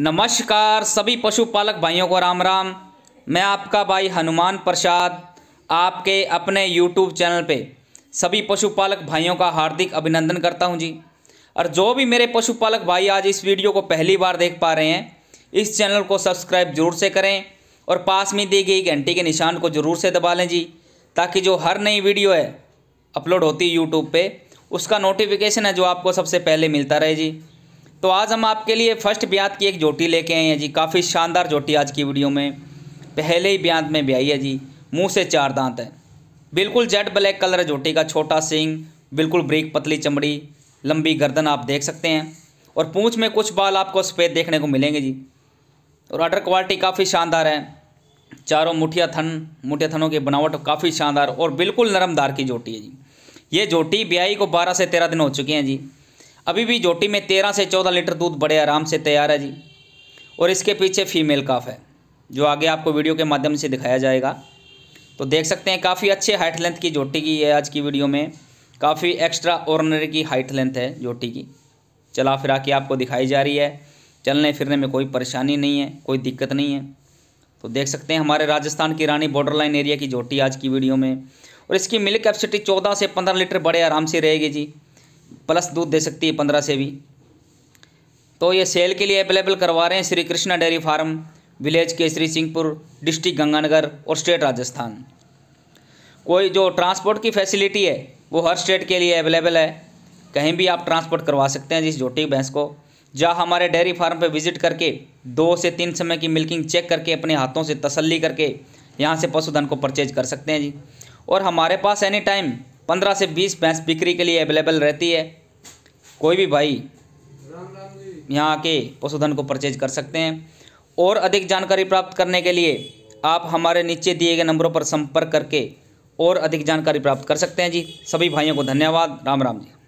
नमस्कार सभी पशुपालक भाइयों को राम राम मैं आपका भाई हनुमान प्रसाद आपके अपने यूट्यूब चैनल पे सभी पशुपालक भाइयों का हार्दिक अभिनंदन करता हूं जी और जो भी मेरे पशुपालक भाई आज इस वीडियो को पहली बार देख पा रहे हैं इस चैनल को सब्सक्राइब जरूर से करें और पास में दी गई घंटी के निशान को ज़रूर से दबा लें जी ताकि जो हर नई वीडियो है अपलोड होती है यूट्यूब पर उसका नोटिफिकेशन है जो आपको सबसे पहले मिलता रहे जी तो आज हम आपके लिए फर्स्ट ब्यात की एक जोटी लेके आए हैं जी काफ़ी शानदार जोटी आज की वीडियो में पहले ही ब्यांत में ब्याई है जी मुंह से चार दांत है बिल्कुल जेड ब्लैक कलर है जोटी का छोटा सिंग बिल्कुल ब्रीक पतली चमड़ी लंबी गर्दन आप देख सकते हैं और पूँछ में कुछ बाल आपको सफ़ेद देखने को मिलेंगे जी और आर्डर क्वालिटी काफ़ी शानदार है चारों मुठिया थन मुठिया थनों की बनावट काफ़ी शानदार और बिल्कुल नरमदार की जोटी है जी ये जोटी ब्याई को बारह से तेरह दिन हो चुके हैं जी अभी भी जोटी में तेरह से चौदह लीटर दूध बड़े आराम से तैयार है जी और इसके पीछे फीमेल काफ है जो आगे आपको वीडियो के माध्यम से दिखाया जाएगा तो देख सकते हैं काफ़ी अच्छे हाइट लेंथ की जोटी की है आज की वीडियो में काफ़ी एक्स्ट्रा ऑर्डनरी की हाइट लेंथ है जोटी की चला फिरा के आपको दिखाई जा रही है चलने फिरने में कोई परेशानी नहीं है कोई दिक्कत नहीं है तो देख सकते हैं हमारे राजस्थान की रानी बॉर्डर लाइन एरिया की जोटी आज की वीडियो में और इसकी मिल्क कैपेसिटी चौदह से पंद्रह लीटर बड़े आराम से रहेगी जी प्लस दूध दे सकती है पंद्रह से भी तो ये सेल के लिए अवेलेबल करवा रहे हैं Shri Krishna dairy farm village Kesari Singhpur district Ganganagar और स्टेट राजस्थान कोई जो ट्रांसपोर्ट की फैसिलिटी है वो हर स्टेट के लिए अवेलेबल है कहीं भी आप ट्रांसपोर्ट करवा सकते हैं जिस झोटी भैंस को जहाँ हमारे डेयरी फार्म पर विजिट करके दो से तीन समय की मिल्किंग चेक करके अपने हाथों से तसल्ली करके यहाँ से पशुधन को परचेज कर सकते हैं जी और हमारे पास एनी टाइम पंद्रह से बीस भैंस बिक्री के लिए अवेलेबल रहती है कोई भी भाई यहाँ आके पशुधन को परचेज कर सकते हैं और अधिक जानकारी प्राप्त करने के लिए आप हमारे नीचे दिए गए नंबरों पर संपर्क करके और अधिक जानकारी प्राप्त कर सकते हैं जी सभी भाइयों को धन्यवाद राम राम जी